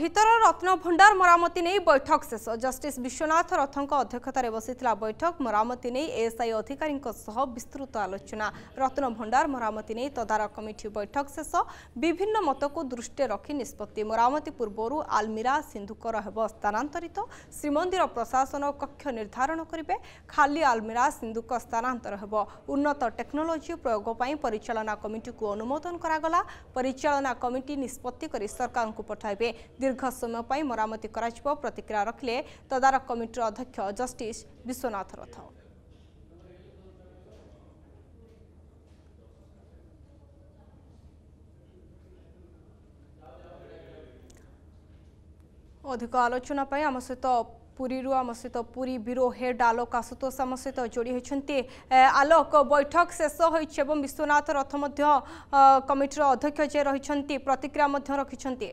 ভিতর রত্নভণ্ডার মরামতি নিয়ে বৈঠক শেষ জষ্টিস বিশ্বনাথ রথঙ্ অধ্যক্ষতার বসিলা বৈঠক মরামতি নিয়ে এএসআই অধিকারী সহ বিস্তৃত আলোচনা রত্নভণ্ডার মরামতি নিয়ে তদারক কমিটি বৈঠক শেষ বিভিন্ন মতকু দৃষ্টি রাখি নিষ্পত্তি মরামতি পূর্বর আলমিরা সিন্ধুকর হব স্থানান্তরিত শ্রীমন্দির প্রশাসন কক্ষ নির্ধারণ করবে খালি আলমিরা সিন্ধুক স্থানান্তর হব উন্নত টেকনোলোজি প্রয়োগ পাই পরিচালনা কমিটিকে অনুমোদন করা পরিচালনা কমিটি নিষ্পত্তি করে সরকারকে পঠাইবে दीर्घ समय मरामति मरमति प्रतिक्रिया रखले तदारक कमिटी अध्यक्ष जस्टिस विश्वनाथ रथ अधिक आलोचना पुरीहरू पुरी हेड आलोक आशुतोष आम सहित जोडिन्छ आलोक बैठक शेष हुन्छ विश्वनाथ रथ कमिट अध्यक्ष जे र प्रतिक्रिया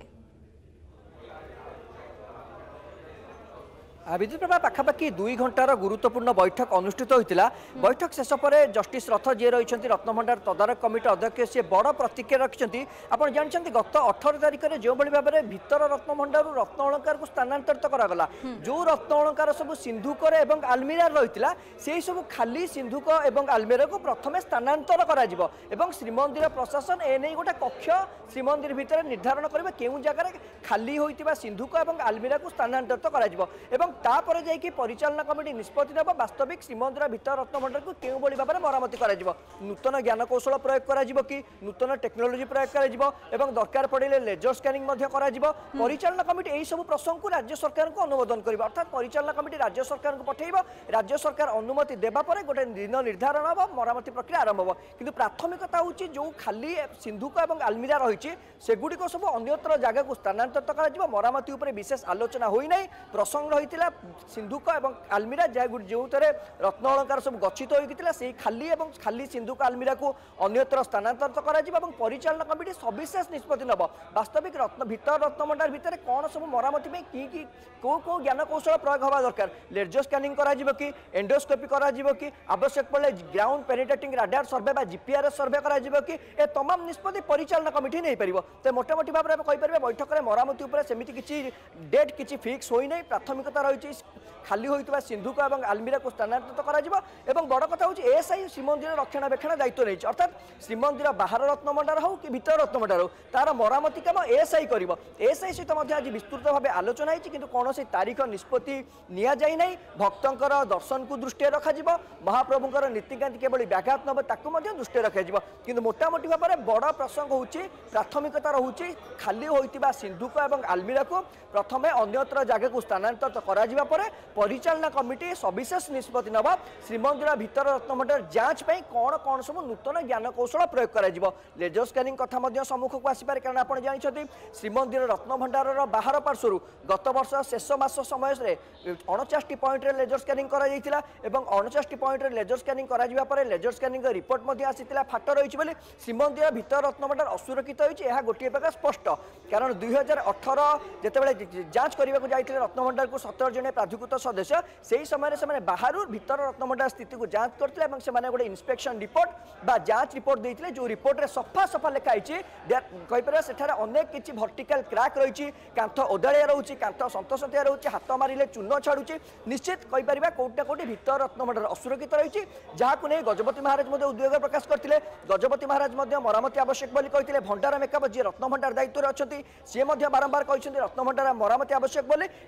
ବିଦ୍ୟୁତ୍ ପ୍ରଭା ପାଖାପାଖି ଦୁଇ ଘଣ୍ଟାର ଗୁରୁତ୍ୱପୂର୍ଣ୍ଣ ବୈଠକ ଅନୁଷ୍ଠିତ ହୋଇଥିଲା ବୈଠକ ଶେଷ ପରେ ଜଷ୍ଟିସ୍ ରଥ ଯିଏ ରହିଛନ୍ତି ରତ୍ନଭଣ୍ଡାର ତଦାରଖ କମିଟି ଅଧ୍ୟକ୍ଷ ସିଏ ବଡ଼ ପ୍ରତିକ୍ରିୟା ରଖିଛନ୍ତି ଆପଣ ଜାଣିଛନ୍ତି ଗତ ଅଠର ତାରିଖରେ ଯେଉଁଭଳି ଭାବରେ ଭିତର ରତ୍ନଭଣ୍ଡାରରୁ ରତ୍ନ ଅଳଙ୍କାରକୁ ସ୍ଥାନାନ୍ତରିତ କରାଗଲା ଯେଉଁ ରତ୍ନ ଅଳଙ୍କାର ସବୁ ସିନ୍ଧୁକରେ ଏବଂ ଆଲମିରାରେ ରହିଥିଲା ସେହି ସବୁ ଖାଲି ସିନ୍ଧୁକ ଏବଂ ଆଲମିରାକୁ ପ୍ରଥମେ ସ୍ଥାନାନ୍ତର କରାଯିବ ଏବଂ ଶ୍ରୀମନ୍ଦିର ପ୍ରଶାସନ ଏ ନେଇ ଗୋଟେ କକ୍ଷ ଶ୍ରୀମନ୍ଦିର ଭିତରେ ନିର୍ଦ୍ଧାରଣ କରିବ କେଉଁ ଜାଗାରେ ଖାଲି ହୋଇଥିବା ସିନ୍ଧୁକ ଏବଂ ଆଲମିରାକୁ ସ୍ଥାନାନ୍ତରିତ କରାଯିବ ଏବଂ ତାପରେ ଯାଇକି ପରିଚାଳନା କମିଟି ନିଷ୍ପତ୍ତି ନେବ ବାସ୍ତବିକ ଶ୍ରୀମନ୍ଦିର ଭିତର ରତ୍ନଭଣ୍ଡାରକୁ କେଉଁଭଳି ଭାବରେ ମରାମତି କରାଯିବ ନୂତନ ଜ୍ଞାନକୌଶଳ ପ୍ରୟୋଗ କରାଯିବ କି ନୂତନ ଟେକ୍ନୋଲୋଜି ପ୍ରୟୋଗ କରାଯିବ ଏବଂ ଦରକାର ପଡ଼ିଲେ ଲେଜର ସ୍କାନିଂ ମଧ୍ୟ କରାଯିବ ପରିଚାଳନା କମିଟି ଏହିସବୁ ପ୍ରସଙ୍ଗକୁ ରାଜ୍ୟ ସରକାରଙ୍କୁ ଅନୁମୋଦନ କରିବ ଅର୍ଥାତ୍ ପରିଚାଳନା କମିଟି ରାଜ୍ୟ ସରକାରଙ୍କୁ ପଠାଇବ ରାଜ୍ୟ ସରକାର ଅନୁମତି ଦେବା ପରେ ଗୋଟେ ଦିନ ନିର୍ଦ୍ଧାରଣ ହେବ ମରାମତି ପ୍ରକ୍ରିୟା ଆରମ୍ଭ ହେବ କିନ୍ତୁ ପ୍ରାଥମିକତା ହେଉଛି ଯେଉଁ ଖାଲି ସିନ୍ଧୁକ ଏବଂ ଆଲମିରା ରହିଛି ସେଗୁଡ଼ିକ ସବୁ ଅନ୍ୟତ୍ର ଜାଗାକୁ ସ୍ଥାନାନ୍ତରିତ କରାଯିବ ମରାମତି ଉପରେ ବିଶେଷ ଆଲୋଚନା ହୋଇନାହିଁ ପ୍ରସଙ୍ଗ ରହିଥିଲା সিন্ধুক এবং আলমিরা যা যেউথে রত্ন অলঙ্কার সব গচ্ছিত হয়ে সেই খালি এবং খালি সিন্ধুক আলমিরাকে অন্যত্র স্থানান্তরিত করা এবং পরিচালনা কমিটি সবিশেষ নিষ্পতি নেব বাস্তবিক রত্ন ভিতর রত্নভণ্ডার ভিতরে কোণ সব মরামতি কি কি কেউ কেউ জ্ঞানকৌশল প্রয়োগ হওয়া দরকার লেজো স্ক্যানিং করা কি এন্ডোস্কোপি করা কি আবশ্যক পড়লে গ্রাউন্ড পেনিটেটিং রাডার সর্ভে বা জিপিআরএস সর্ভে করা কি এ তমাম নিষ্পতি পরিচালনা কমিটি নেইপার তো মোটামুটি ভাবে আমি কইপার বৈঠকের মরামতি উপরে সেমিটি কিছু ডেট কিছু ফিক্স হয়ে নাই প্রাথমিকতা রয়েছে ରହିଛି ଖାଲି ହୋଇଥିବା ସିନ୍ଧୁକ ଏବଂ ଆଲମିରାକୁ ସ୍ଥାନାନ୍ତରିତ କରାଯିବ ଏବଂ ବଡ଼ କଥା ହେଉଛି ଏଏସ୍ଆଇ ଶ୍ରୀମନ୍ଦିର ରକ୍ଷଣାବେକ୍ଷଣ ଦାୟିତ୍ୱ ନେଇଛି ଅର୍ଥାତ୍ ଶ୍ରୀମନ୍ଦିର ବାହାର ରତ୍ନଭଣ୍ଡାର ହେଉ କି ଭିତର ରତ୍ନଭଣ୍ଡାର ହେଉ ତାର ମରାମତି କାମ ଏଏସ୍ଆଇ କରିବ ଏଏସ୍ଆଇ ସହିତ ମଧ୍ୟ ଆଜି ବିସ୍ତୃତ ଭାବେ ଆଲୋଚନା ହେଇଛି କିନ୍ତୁ କୌଣସି ତାରିଖ ନିଷ୍ପତ୍ତି ନିଆଯାଇ ନାହିଁ ଭକ୍ତଙ୍କର ଦର୍ଶନକୁ ଦୃଷ୍ଟିରେ ରଖାଯିବ ମହାପ୍ରଭୁଙ୍କର ନୀତିକାନ୍ତି କିଭଳି ବ୍ୟାଘାତ ନେବ ତାକୁ ମଧ୍ୟ ଦୃଷ୍ଟିରେ ରଖାଯିବ କିନ୍ତୁ ମୋଟାମୋଟି ଭାବରେ ବଡ଼ ପ୍ରସଙ୍ଗ ହେଉଛି ପ୍ରାଥମିକତା ରହୁଛି ଖାଲି ହୋଇଥିବା ସିନ୍ଧୁକ ଏବଂ ଆଲମିରାକୁ ପ୍ରଥମେ ଅନ୍ୟତ୍ର ଜାଗାକୁ ସ୍ଥାନାନ୍ତରିତ କରା করা পরে পরিচালনা কমিটি সবিশেষ নিষ্পতি নেব শ্রীমন্দির ভিতর রত্নমন্ডল যাঞ্চ পাই কোণ কোণ সব নূতন জ্ঞানকৌশল প্রয়োগ করা লেজর স্ক্যানিং কথা সম্মুখক আসিপারে কারণ আপনার জাঁচান শ্রীমন্দির রত্নভণ্ডারর বাহার পার্শ্বর গত বর্ষ শেষ মাস সময়ের অণচাশটি পয়েন্টে লেজর স্ক্যানিং করা এবং অণচাশটি পয়েন্টে লেজর স্ক্যানিং করা পরে লেজর স্ক্যানিং রিপোর্ট আসি ফাট রয়েছে বলে শ্রীমন্দির ভিতর রত্নভণ্ডার অসুরক্ষিত হয়েছে এ গোটিয়ে প্রকার স্পষ্ট কারণ দুই হাজার অঠর যেতবে যাঞ্চ করা যাই রত্নভণ্ডারকে সতের জনে প্রাধিকৃত সদস্য সেই সময় সে বাহারু ভিতর রত্নভণ্ডার স্থিতি যাঞ্চ করলে এবং সে গোটে ইন্সপেকশন রিপোর্ট বা যাঞ্চ রিপোর্ট দিয়ে যে রিপোর্টে সফা সফা লেখা হয়েছে কইপারা সেঠার অনেক কিছু ভর্টিকাল ক্রাক রয়েছে কাঁথ ওদাড়িয়া রয়েছে কাঁথ সন্তোষতিয়া রয়েছে হাত মারিলে চূর্ণ ছাড়ুছে নিশ্চিত কইপারা কোটি না কোটি ভিতর রত্নভণ্ডার অসুরক্ষিত রয়েছে যা গজপতি মহারাজ উদ্বেগ প্রকাশ করলে গজপতি মহারাজ মরামতি আবশ্যক বলে কে ভণ্ডার মেকআপ যে রত্নভণ্ডার দায়িত্বের অনেক সি বারম্বার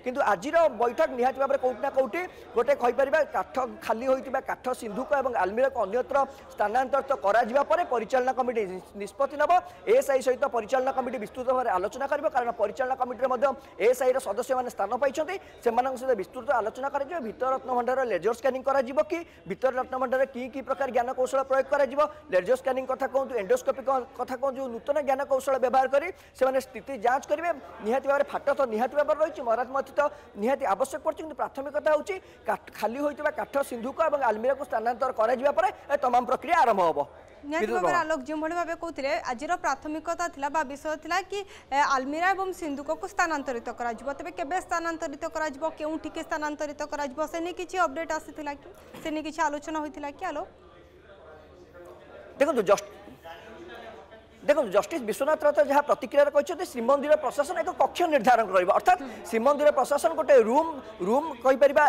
কিন্তু আজির বৈঠক নিহতি ভাবে কোটি না কোটি গোটে কইপারা কাঠ খালি হয়ে কাঠ সিন্ধুক এবং আলমিরাকে অন্যত্র স্থানান্তরিত করা পরে পরিচালনা কমিটি নিষ্পতি নব এসআই সহ পরিচালনা কমিটি বিস্তৃত ভাবে আলোচনা করব কারণ পরিচালনা কমিটির মধ্যে এএসআইর সদস্য মানে স্থান পাইছেন সেমানক সহ বিস্তৃত আলোচনা করা ভিতর ভণ্ডার লেজর স্ক্যানিং করা কি ভিতর ভণ্ডার কি কি প্রকার জ্ঞান কৌশল প্রয়োগ করা লেজর স্ক্যানিং কথা কুহতু এন্ডোস্কোপি কথা কুহতু নূতন জ্ঞান কৌশল ব্যবহার করে সে স্থিতি যাঞ্চ করবে নিহতি ভাবে ফাট তো নিহতি ভাবে রয়েছে মরাত্মতি তো নিহতি আব আবশ্যক পড়ছে কিন্তু প্রাথমিকতা হচ্ছে খালি হয়ে কাঠ সিন্ধুক এবং আলমিরাকে স্থানান্তর করা পরে এ তমাম প্রক্রিয়া আরম্ভ হব ନିହାତି ଭାବରେ ଆଲୋକ ଯେଉଁଭଳି ଭାବେ କହୁଥିଲେ ଆଜିର ପ୍ରାଥମିକତା ଥିଲା ବା ବିଷୟ ଥିଲା କି ଆଲମିରା ଏବଂ ସିନ୍ଦୁକକୁ ସ୍ଥାନାନ୍ତରିତ କରାଯିବ ତେବେ କେବେ ସ୍ଥାନାନ୍ତରିତ କରାଯିବ କେଉଁଠିକି ସ୍ଥାନାନ୍ତରିତ କରାଯିବ ସେ ନେଇ କିଛି ଅପଡେଟ୍ ଆସିଥିଲା କି ସେ ନେଇ କିଛି ଆଲୋଚନା ହୋଇଥିଲା କି ଆଲୋକ ଦେଖନ୍ତୁ ଜଷ୍ଟ দেখুন জষ্টিস বিশ্বনাথ রথ যা প্রতিক্রিয়া কিন্তু শ্রীমন্দির প্রশাসন এক কক্ষ নির্ধারণ করব অর্থাৎ শ্রীমন্দির প্রশাসন গোটে রুম রুম কইপারা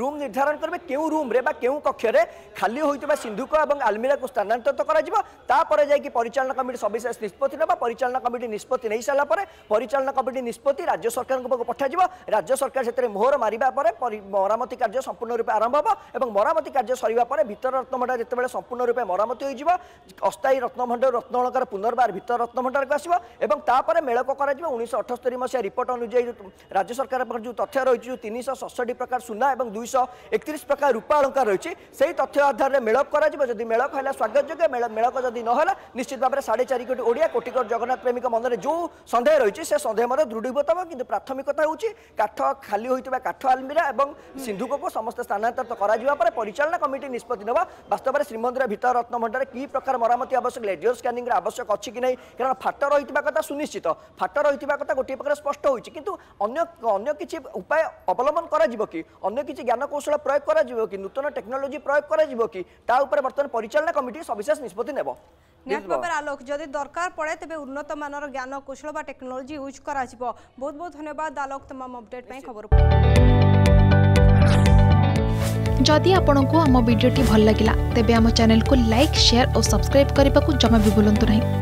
রুম নির্ধারণ করবে কেউ রুম্রে বা কেউ কক্ষরে খালি হয়ে সিন্ধুক এবং আলমিরাকে স্থানান্তরিত করা তাপরে যাই পরিচালনা কমিটি সবিশেষ নিষ্পতি নেব পরিচালনা কমিটি নিষ্পতি নেই সারা পরে পরিচালনা কমিটি নিষ্পতি রাজ্য সরকার পঠায রাজ্য সরকার সেতরে মোহর মারিবা পরে মরামতি কার্য সম্পূর্ণ রূপে আরম্ভ হব এবং মরামতি কার্য সরিবা পরে ভিতর রত্নভণ্ডা যেতবে সম্পূর্ণ রূপে মরামতি হয়ে অস্থায়ী রত্নভণ্ডার রত্নলঙ্কার পুনর পুনর্বার ভিতর রত্নভণ্ডারকু আসব এবং তাপরে মেলক করা উনিশশো অঠস্তরি মশিয়া রিপোর্ট অনুযায়ী রাজ্য সরকার যে তথ্য রয়েছে যে তিনশো ষষ্ঠটি প্রকার সুনা এবং দুইশহ একত্রিশ প্রকার রূপা অলঙ্কার রয়েছে সেই তথ্য আধারে মেলক করা যদি মেলক হলে স্বাগতযোগ্য মেলক যদি নহলে নিশ্চিত ভাবে সাড়ে চারি কোটি ওড়িয়া কোটি কোটি জগন্নাথ প্রেমীক মনরে যে সন্দেহ রয়েছে সে সন্দেহ মধ্যে দৃঢ়ীভূত হব কিন্তু প্রাথমিকতা হচ্ছে কাঠ খালি হয়ে কাঠ আলমিরা এবং সিন্ধুকু সমস্ত স্থানান্তরিত করা পরে পরিচালনা কমিটি নিষ্পতি নেওয়া বাস্তবের শ্রীমন্দির ভিতর রত্নভণ্ডারে কি প্রকার মরামতি আবশ্যক লেডিও স্ক্যানিংর আবশ্যক ଅଛି କି ନାହିଁ କାରଣ ଫାଟ ରହିଥିବା କଥା ସୁନିଶ୍ଚିତ ଫାଟ ରହିଥିବା କଥା ଗୋଟିଏ ପାଖରେ ସ୍ପଷ୍ଟ ହୋଇଛି କିନ୍ତୁ ଅନ୍ୟ ଅନ୍ୟ କିଛି ଉପାୟ ଅବଲମ୍ବନ କରାଯିବ କି ଅନ୍ୟ କିଛି ଜ୍ଞାନକୌଶଳ ପ୍ରୟୋଗ କରାଯିବ କି ନୂତନ ଟେକ୍ନୋଲୋଜି ପ୍ରୟୋଗ କରାଯିବ କି ତା ଉପରେ ବର୍ତ୍ତମାନ ପରିଚାଳନା কমিটি সবিশেষ নিষ্পত্তি নেব নিহতভাবে আলোক যদি দরকার পড়ে তবে উন্নত মানর জ্ঞান কৌশল বা টেকনোলোজি ইউজ করা যাব বহুত বহুত ধন্যবাদ আলোক তমাম অপডেট পাই খবর যদি আপনার আম ভিডিওটি ভাল লাগিলা তেবে আম চ্যানেল কু লাইক শেয়ার ও সবসক্রাইব করা জমা বি ভুলতু না